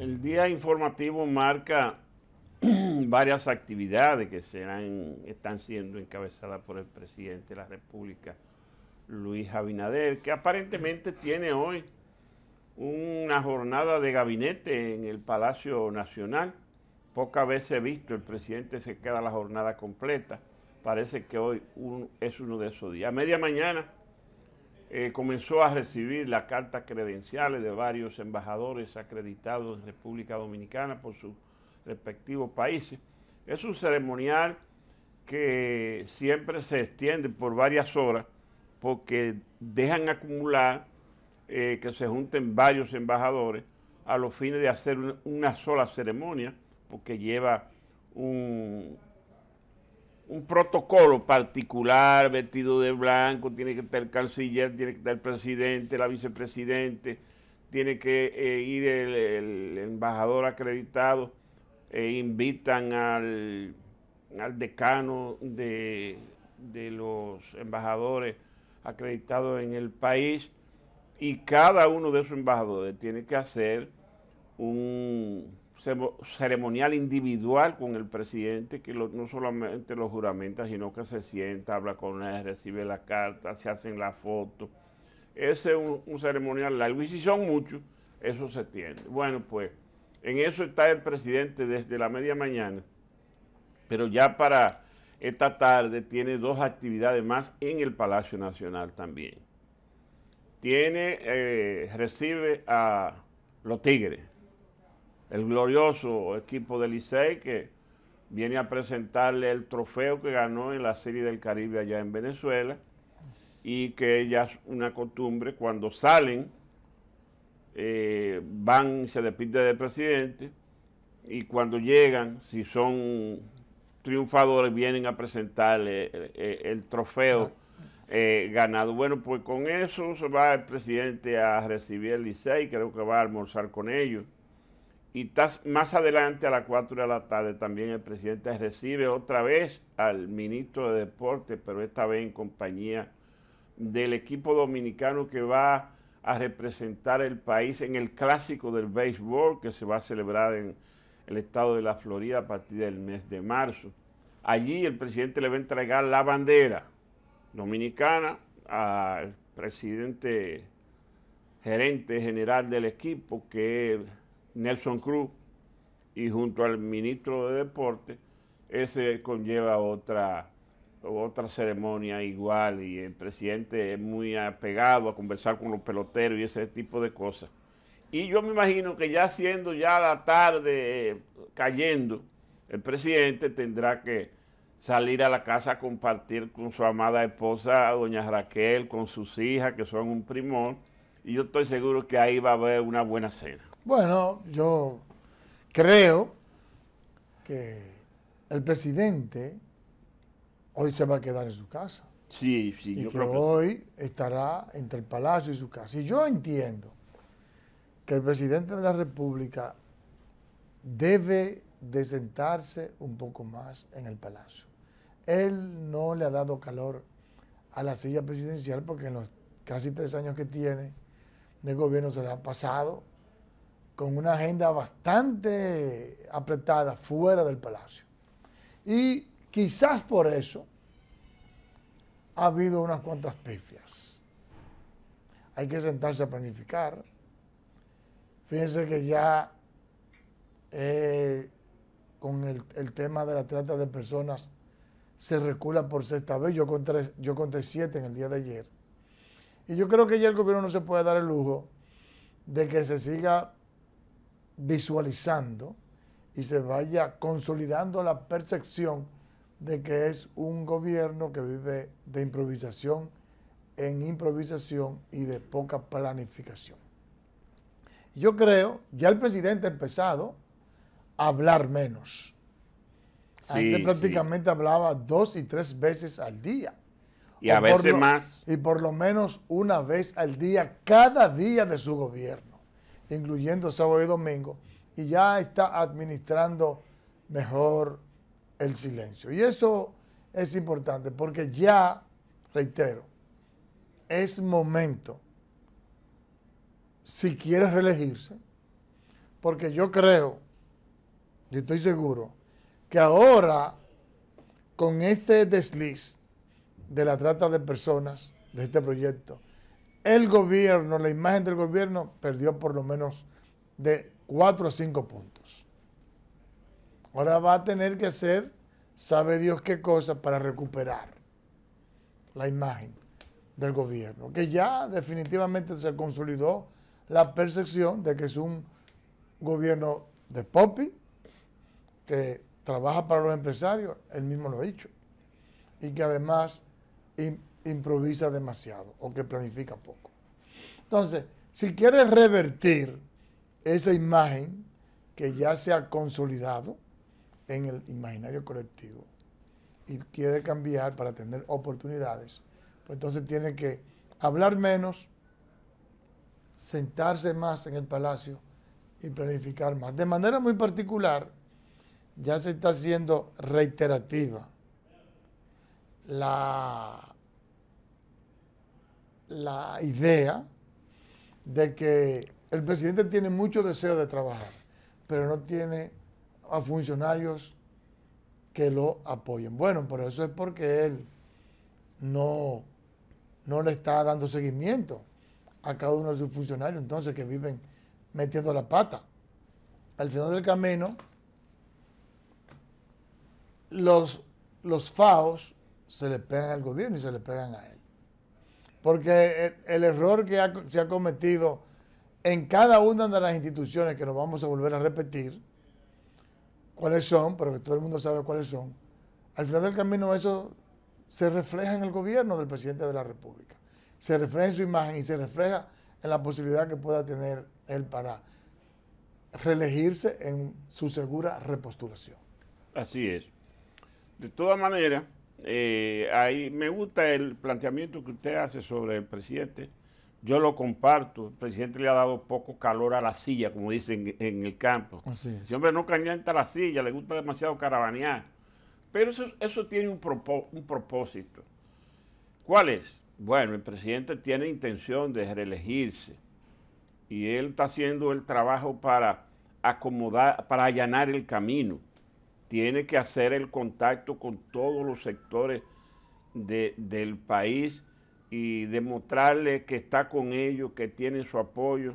El día informativo marca varias actividades que están siendo encabezadas por el presidente de la República, Luis Abinader, que aparentemente tiene hoy una jornada de gabinete en el Palacio Nacional. Pocas veces he visto el presidente se queda la jornada completa. Parece que hoy es uno de esos días. A media mañana eh, comenzó a recibir las cartas credenciales de varios embajadores acreditados en República Dominicana por sus respectivos países. Es un ceremonial que siempre se extiende por varias horas porque dejan acumular eh, que se junten varios embajadores a los fines de hacer una sola ceremonia porque lleva un, un protocolo particular, vestido de blanco, tiene que estar el canciller, tiene que estar el presidente, la vicepresidente, tiene que eh, ir el, embajador acreditado, e invitan al, al decano de, de los embajadores acreditados en el país y cada uno de esos embajadores tiene que hacer un, ceremonial individual con el presidente, que no solamente lo juramenta, sino que se sienta, habla con él, recibe la carta, se hacen la foto. Ese es un, ceremonial largo y si son muchos, eso se tiene, Bueno, pues en eso está el presidente desde la media mañana, pero ya para esta tarde tiene dos actividades más en el Palacio Nacional también. Tiene, eh, recibe a los Tigres el glorioso equipo del Licey que viene a presentarle el trofeo que ganó en la Serie del Caribe allá en Venezuela y que ya es una costumbre cuando salen, eh, van, se despiden del presidente y cuando llegan, si son triunfadores, vienen a presentarle eh, eh, el, trofeo eh, ganado. Bueno, pues con eso se va el presidente a recibir el Licey, creo que va a almorzar con ellos y más adelante, a las 4 de la tarde, también el presidente recibe otra vez al ministro de Deportes, pero esta vez en compañía del equipo dominicano que va a representar el país en el clásico del béisbol que se va a celebrar en el estado de la Florida a partir del mes de marzo. Allí el presidente le va a entregar la bandera dominicana al presidente gerente general del equipo que Nelson Cruz, y junto al ministro de Deporte, ese conlleva otra, otra ceremonia igual y el presidente es muy apegado a conversar con los peloteros y ese tipo de cosas. Y yo me imagino que ya siendo ya la tarde eh, cayendo, el presidente tendrá que salir a la casa a compartir con su amada esposa, doña Raquel, con sus hijas, que son un primor, y yo estoy seguro que ahí va a haber una buena cena. Bueno, yo creo que el presidente hoy se va a quedar en su casa. Sí, sí, yo que hoy estará entre el palacio y su casa. Y yo entiendo que el presidente de la República debe de sentarse un poco más en el palacio. Él no le ha dado calor a la silla presidencial porque en los casi tres años que tiene de gobierno se le ha pasado con una agenda bastante apretada fuera del palacio. Y quizás por eso ha habido unas cuantas pifias. Hay que sentarse a planificar. Fíjense que ya eh, con el, tema de la trata de personas se recula por sexta vez. Yo yo conté siete en el día de ayer. Y yo creo que ya el gobierno no se puede dar el lujo de que se siga visualizando y se vaya consolidando la percepción de que es un gobierno que vive de improvisación en improvisación y de poca planificación. Yo creo, ya el presidente ha empezado a hablar menos. Antes prácticamente hablaba dos y tres veces al día. Y a veces más. Y por lo menos una vez al día, cada día de su gobierno incluyendo sábado y domingo, y ya está administrando mejor el silencio. Y eso es importante porque ya, reitero, es momento, si quiere reelegirse, porque yo creo, y estoy seguro, que ahora, con este desliz de la trata de personas, de este proyecto, el gobierno, la imagen del gobierno, perdió por lo menos de 4 o 5 puntos. Ahora va a tener que hacer, sabe Dios qué cosa, para recuperar la imagen del gobierno, que ya definitivamente se consolidó la percepción de que es un gobierno de popi, que trabaja para los empresarios, él mismo lo ha dicho, y que además improvisa demasiado o que planifica poco. Entonces, si quiere revertir esa imagen que ya se ha consolidado en el imaginario colectivo y quiere cambiar para tener oportunidades, pues entonces tiene que hablar menos, sentarse más en el palacio y planificar más. De manera muy particular, ya se está haciendo reiterativa la la idea de que el presidente tiene mucho deseo de trabajar, pero no tiene a funcionarios que lo apoyen. Bueno, por eso es porque él no, no le está dando seguimiento a cada uno de sus funcionarios, entonces que viven metiendo la pata. Al final del camino, los, los FAOs se le pegan al gobierno y se le pegan a él. Porque el, error que se ha cometido en cada una de las instituciones que nos vamos a volver a repetir, cuáles son, pero que todo el mundo sabe cuáles son, al final del camino eso se refleja en el gobierno del presidente de la República, se refleja en su imagen y se refleja en la posibilidad que pueda tener él para reelegirse en su segura repostulación. Así es. De todas maneras, eh, ahí me gusta el planteamiento que usted hace sobre el presidente. Yo lo comparto. El presidente le ha dado poco calor a la silla, como dicen en el campo. Si hombre no calienta la silla, le gusta demasiado caravanear. Pero eso, eso tiene un, un propósito. ¿Cuál es? Bueno, el presidente tiene intención de reelegirse y él está haciendo el trabajo para acomodar, para allanar el camino tiene que hacer el contacto con todos los sectores del país y demostrarle que está con ellos, que tiene su apoyo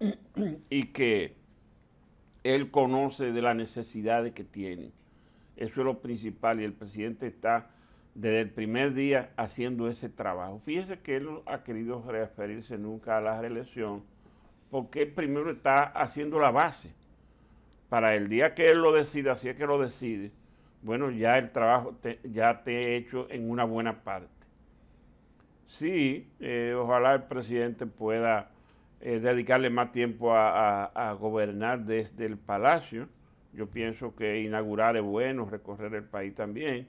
y que él conoce de las necesidades que tiene. Eso es lo principal y el presidente está desde el primer día haciendo ese trabajo. Fíjese que él no ha querido referirse nunca a la reelección porque primero está haciendo la base para el día que él lo decida, así es que lo decide, bueno, ya el trabajo ya te he hecho en una buena parte. Sí, eh, ojalá el presidente pueda eh, dedicarle más tiempo a, gobernar desde el palacio. Yo pienso que inaugurar es bueno, recorrer el país también,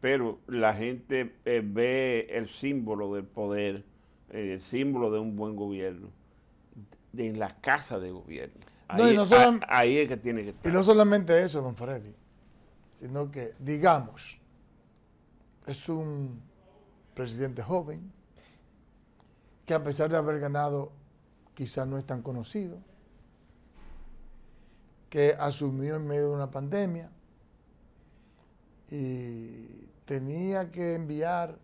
pero la gente eh, ve el símbolo del poder, el símbolo de un buen gobierno, de, en la casa de gobierno no, ah, es que tiene que Y no solamente eso, don Freddy, sino que, digamos, es un presidente joven que a pesar de haber ganado, quizás no es tan conocido, que asumió en medio de una pandemia y tenía que enviar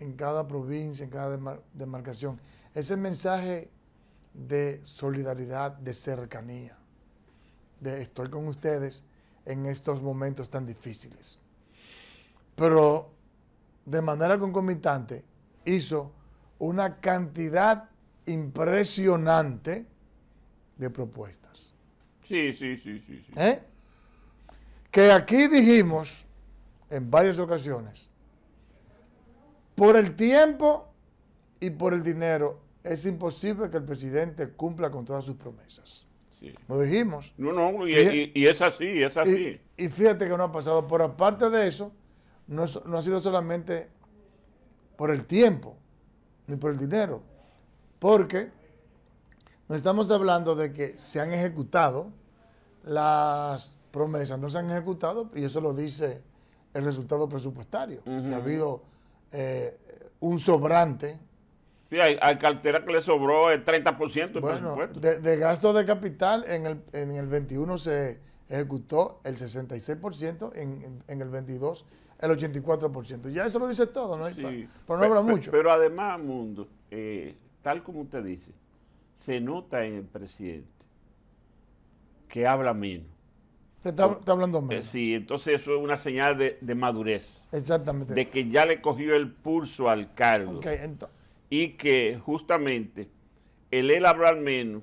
en cada provincia, en cada demarcación, ese mensaje de solidaridad, de cercanía, de estoy con ustedes en estos momentos tan difíciles. Pero de manera concomitante hizo una cantidad impresionante de propuestas. Sí, sí, sí, sí. sí. ¿Eh? Que aquí dijimos en varias ocasiones, por el tiempo y por el dinero es imposible que el presidente cumpla con todas sus promesas. Lo dijimos. No, no, y, es así, es así. Y, fíjate que no ha pasado. Pero aparte de eso, no, ha sido solamente por el tiempo, ni por el dinero. Porque no estamos hablando de que se han ejecutado las promesas, no se han ejecutado, y eso lo dice el resultado presupuestario, ha habido eh, un sobrante Sí, hay, cartera que le sobró el 30% bueno, de, de, gasto de capital en el, en el 21 se ejecutó el 66%, en, en, en el 22 el 84%. Ya eso lo dice todo, ¿no? pero, no habla mucho. Pero, además, Mundo, eh, tal como usted dice, se nota en el presidente que habla menos. Está, hablando menos. Eh, sí, entonces eso es una señal de, madurez. Exactamente. De que ya le cogió el pulso al cargo. Okay, entonces y que justamente el él hablar menos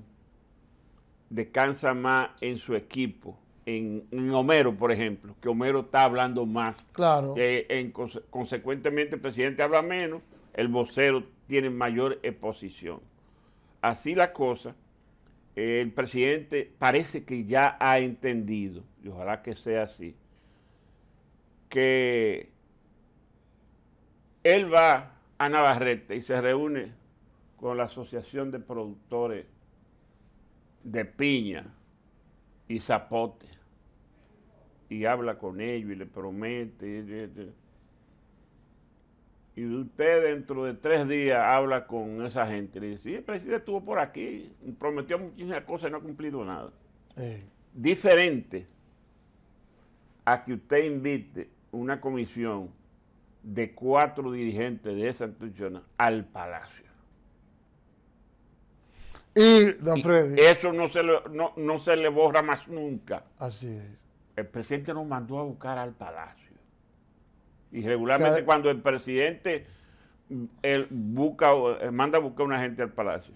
descansa más en su equipo. En, Homero, por ejemplo, que Homero está hablando más. Claro. en, consecuentemente, el presidente habla menos, el vocero tiene mayor exposición. Así la cosa, el presidente parece que ya ha entendido, y ojalá que sea así, que él va Navarrete y se reúne con la Asociación de Productores de Piña y Zapote y habla con ellos y le promete. Y, usted dentro de tres días habla con esa gente y le dice, el presidente estuvo por aquí, prometió muchísimas cosas y no ha cumplido nada. Eh. Diferente a que usted invite una comisión de cuatro dirigentes de esa institución al palacio. Y, don Freddy. eso no se, le, no, no se le borra más nunca. Así es. El presidente nos mandó a buscar al palacio. Y regularmente cuando el presidente él busca, eh, manda a buscar a una gente al palacio,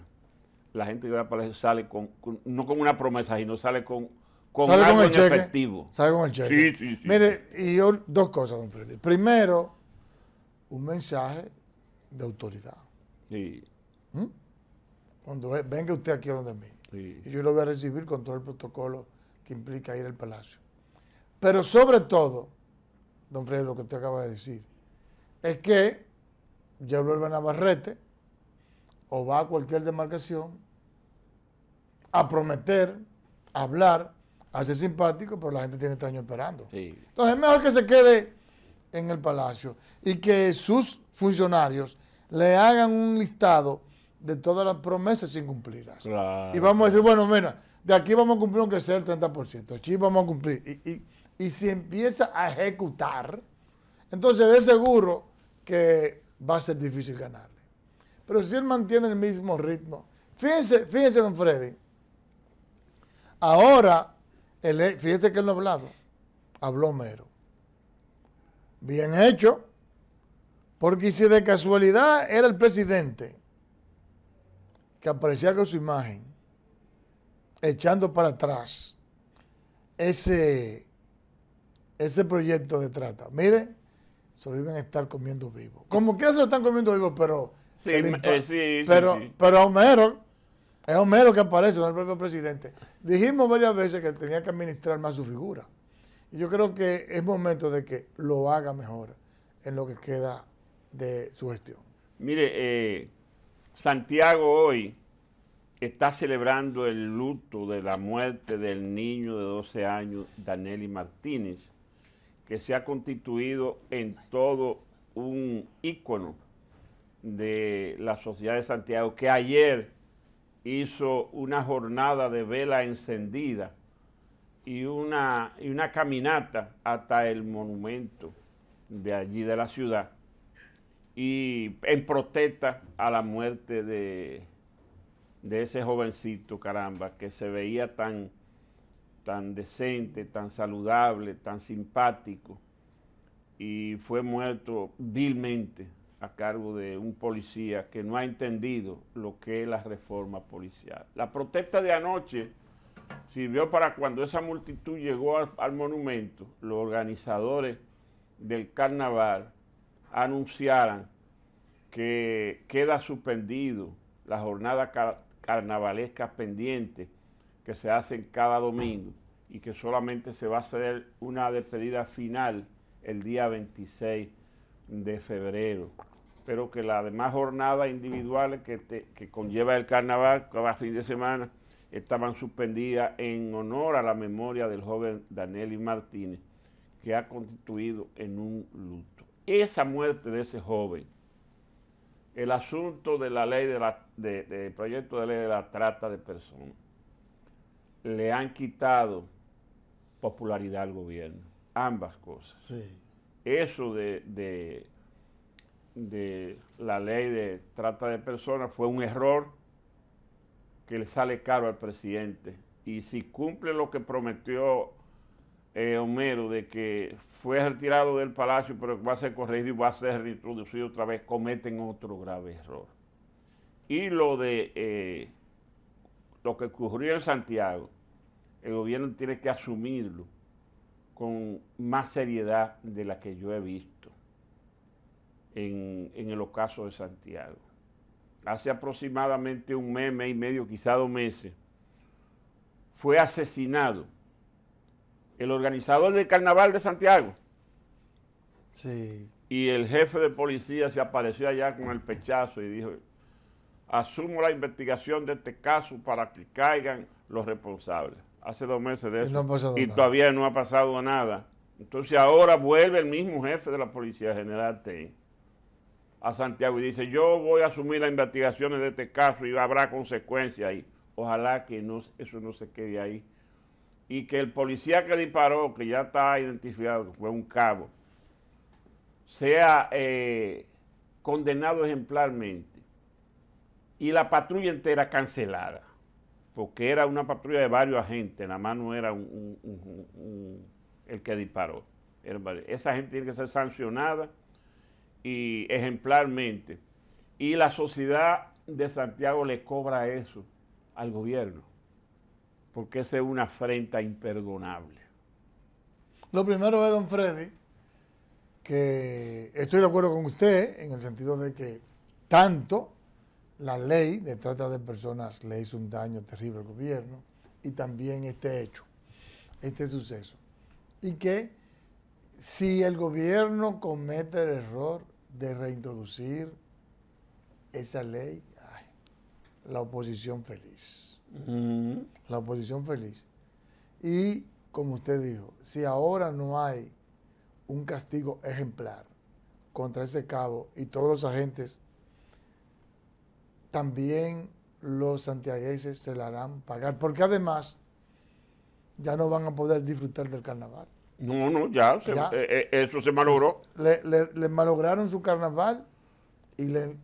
la gente que va al palacio sale con, no con una promesa, sino sale con, con sale efectivo. Sale con el cheque. Sí, sí, sí. Mire, y yo, dos cosas, don Freddy. Primero, un mensaje de autoridad. Sí. ¿Mm? Cuando venga usted aquí donde mí, y yo lo voy a recibir con todo el protocolo que implica ir al palacio. Pero sobre todo, don Freddy, lo que usted acaba de decir, es que ya vuelve a Navarrete o va a cualquier demarcación a prometer, a hablar, a ser simpático, pero la gente tiene este año esperando. Sí. Entonces es mejor que se quede en el palacio y que sus funcionarios le hagan un listado de todas las promesas incumplidas. Y vamos a decir, bueno, mira, de aquí vamos a cumplir aunque sea el 30%, aquí vamos a cumplir. Y, si empieza a ejecutar, entonces es seguro que va a ser difícil ganarle. Pero si él mantiene el mismo ritmo, fíjense, fíjense don Freddy, ahora, fíjense que él no ha hablado, habló Mero. Bien hecho. Porque si de casualidad era el presidente que aparecía con su imagen, echando para atrás ese, ese proyecto de trata, miren, se lo iban a estar comiendo vivo. Como quiera se lo están comiendo vivo, pero... Sí, eh, pero, pero Homero, es Homero que aparece, no el propio presidente. Dijimos varias veces que tenía que administrar más su figura. Y yo creo que es momento de que lo haga mejor en lo que queda de su gestión. Mire, eh, Santiago hoy está celebrando el luto de la muerte del niño de 12 años, Daneli Martínez, que se ha constituido en todo un ícono de la sociedad de Santiago, que ayer hizo una jornada de vela encendida y una, y una caminata hasta el monumento de allí de la ciudad y en protesta a la muerte de, de ese jovencito, caramba, que se veía tan, tan decente, tan saludable, tan simpático, y fue muerto vilmente a cargo de un policía que no ha entendido lo que es la reforma policial. La protesta de anoche sirvió para cuando esa multitud llegó al, monumento, los organizadores del carnaval anunciaran que queda suspendido la jornada carnavalesca pendiente que se hace cada domingo y que solamente se va a hacer una despedida final el día 26 de febrero. Pero que las demás jornadas individuales que, que conlleva el carnaval cada fin de semana estaban suspendidas en honor a la memoria del joven y Martínez, que ha constituido en un luto. Esa muerte de ese joven, el asunto de la ley de proyecto de ley de la trata de personas, le han quitado popularidad al gobierno, ambas cosas. Eso de, de, de la ley de trata de personas fue un error que le sale caro al presidente. Y si cumple lo que prometió eh, Homero de que fue retirado del palacio, pero va a ser corregido y va a ser reintroducido otra vez, cometen otro grave error. Y lo de eh, lo que ocurrió en Santiago, el gobierno tiene que asumirlo con más seriedad de la que yo he visto en, en el ocaso de Santiago hace aproximadamente un mes, mes y medio, quizá dos meses, fue asesinado el organizador del carnaval de Santiago. Sí. Y el jefe de policía se apareció allá con el pechazo y dijo, asumo la investigación de este caso para que caigan los responsables. Hace dos meses de eso. Y, todavía no ha pasado nada. Entonces ahora vuelve el mismo jefe de la Policía General T e a Santiago y dice, yo voy a asumir las investigaciones de este caso y habrá consecuencias ahí. Ojalá que eso no se quede ahí. Y que el policía que disparó, que ya está identificado, fue un cabo, sea eh, condenado ejemplarmente y la patrulla entera cancelada, porque era una patrulla de varios agentes, nada más no era el que disparó. Esa gente tiene que ser sancionada y ejemplarmente. Y la sociedad de Santiago le cobra eso al gobierno, porque esa es una afrenta imperdonable. Lo primero es, don Freddy, que estoy de acuerdo con usted en el sentido de que tanto la ley de trata de personas le hizo un daño terrible al gobierno y también este hecho, este suceso. Y que si el gobierno comete el error de reintroducir esa ley, la oposición feliz. La oposición feliz. Y como usted dijo, si ahora no hay un castigo ejemplar contra ese cabo y todos los agentes, también los santiagueses se la harán pagar, porque además ya no van a poder disfrutar del carnaval. No, no, ya, eh, eh, eso se malogró. Le, malograron su carnaval y le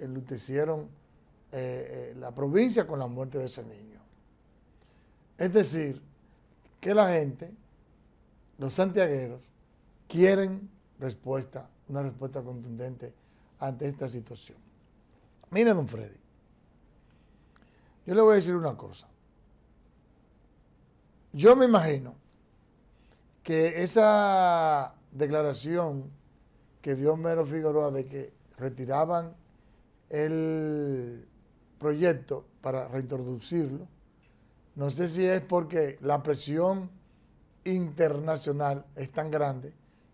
enlutecieron eh, la provincia con la muerte de ese niño. Es decir, que la gente, los santiagueros, quieren respuesta, una respuesta contundente ante esta situación. Mira, don Freddy, yo le voy a decir una cosa. Yo me imagino que esa declaración que dio Mero Figueroa de que retiraban el proyecto para reintroducirlo, no sé si es porque la presión internacional es tan grande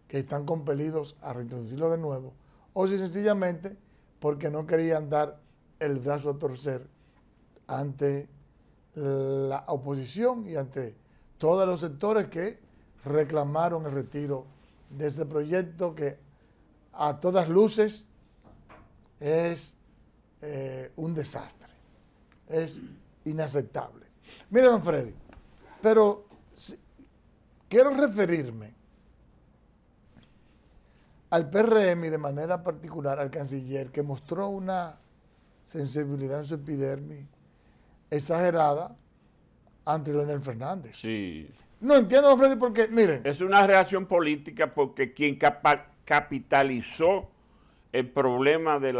que están compelidos a reintroducirlo de nuevo, o si sencillamente porque no querían dar el brazo a torcer ante la oposición y ante todos los sectores que reclamaron el retiro de ese proyecto que a todas luces es eh, un desastre, es inaceptable. Miren, don Freddy, pero quiero referirme al PRM y de manera particular al canciller, que mostró una sensibilidad en su epidermis exagerada ante Leonel Fernández. Sí. No entiendo, don Freddy, porque, miren. Es una reacción política porque quien capitalizó el problema del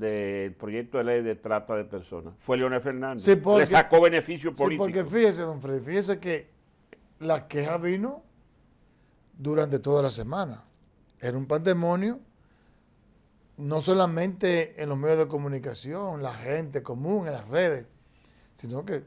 de proyecto de ley de trata de personas fue León Fernández. Sí, Le sacó beneficio político. Sí, porque fíjese, don Freddy, fíjese que la queja vino durante toda la semana. Era un pandemonio, no solamente en los medios de comunicación, la gente común, en las redes, sino que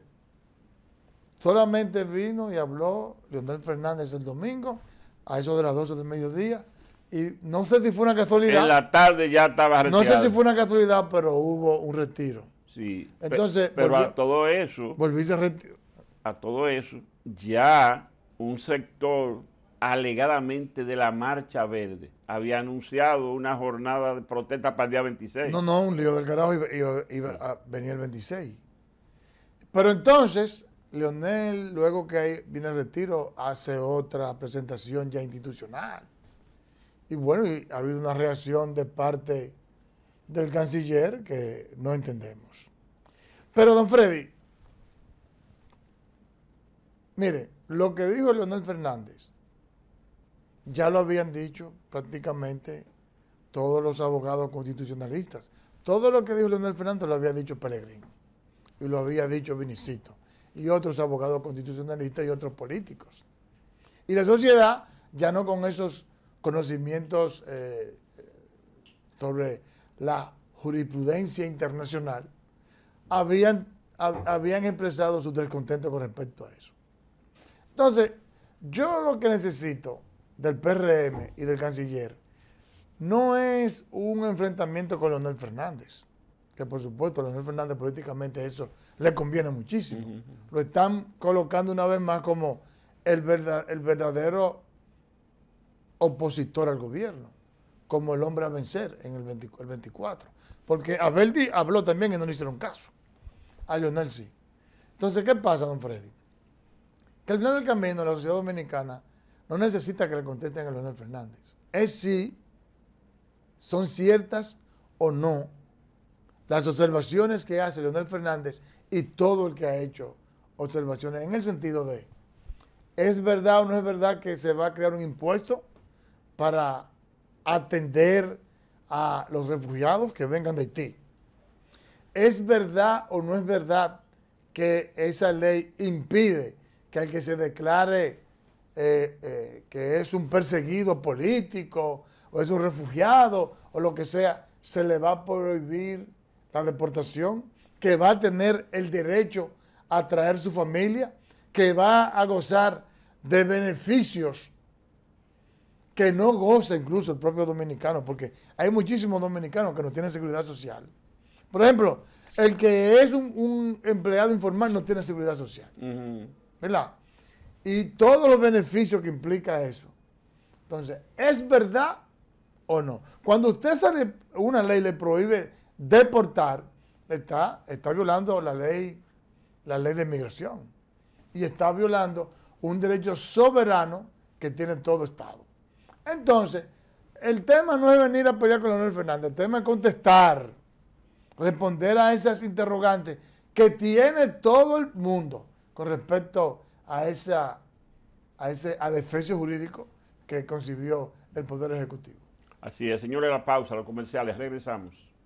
Solamente vino y habló Leonel Fernández el domingo, a eso de las 12 del mediodía, y no sé si fue una casualidad. En la tarde ya estaba retirado. No sé si fue una casualidad, pero hubo un retiro. Sí. Entonces, pero a todo eso. Volviste a retiro. A todo eso, ya un sector alegadamente de la Marcha Verde había anunciado una jornada de protesta para el día 26. No, no, un lío del carajo iba a venir el 26. Pero entonces, Leonel, luego que viene el retiro, hace otra presentación ya institucional. Y bueno, ha habido una reacción de parte del canciller que no entendemos. Pero, don Freddy, mire, lo que dijo Leonel Fernández, ya lo habían dicho prácticamente todos los abogados constitucionalistas. Todo lo que dijo Leonel Fernández lo había dicho Peregrín y lo había dicho Vinicito y otros abogados constitucionalistas y otros políticos. Y la sociedad, ya no con esos conocimientos eh, eh, sobre la jurisprudencia internacional, habían, habían expresado su descontento con respecto a eso. Entonces, yo lo que necesito del PRM y del canciller no es un enfrentamiento con Leonel Fernández que por supuesto a Leonel Fernández políticamente eso le conviene muchísimo. Lo están colocando una vez más como el, verdadero opositor al gobierno, como el hombre a vencer en el, 24. Porque Abeldi habló también y no le hicieron caso. A Leonel sí. Entonces, ¿qué pasa, don Freddy? Que al final del camino la sociedad dominicana no necesita que le contesten a Leonel Fernández. Es si son ciertas o no las observaciones que hace Leonel Fernández y todo el que ha hecho observaciones en el sentido de, ¿es verdad o no es verdad que se va a crear un impuesto para atender a los refugiados que vengan de Haití? ¿Es verdad o no es verdad que esa ley impide que al que se declare eh, eh, que es un perseguido político o es un refugiado o lo que sea, se le va a prohibir la deportación, que va a tener el derecho a traer su familia, que va a gozar de beneficios que no goza incluso el propio dominicano, porque hay muchísimos dominicanos que no tienen seguridad social. Por ejemplo, el que es un, empleado informal no tiene seguridad social. ¿Verdad? Y todos los beneficios que implica eso. Entonces, ¿es verdad o no? Cuando usted sale, una ley le prohíbe deportar, está, está violando la ley, la ley de inmigración y está violando un derecho soberano que tiene todo Estado. Entonces, el tema no es venir a apoyar a Leonel Fernández, el tema es contestar, responder a esas interrogantes que tiene todo el mundo con respecto a, esa, a ese adefesio jurídico que concibió el Poder Ejecutivo. Así es, señores, la pausa, los comerciales, regresamos.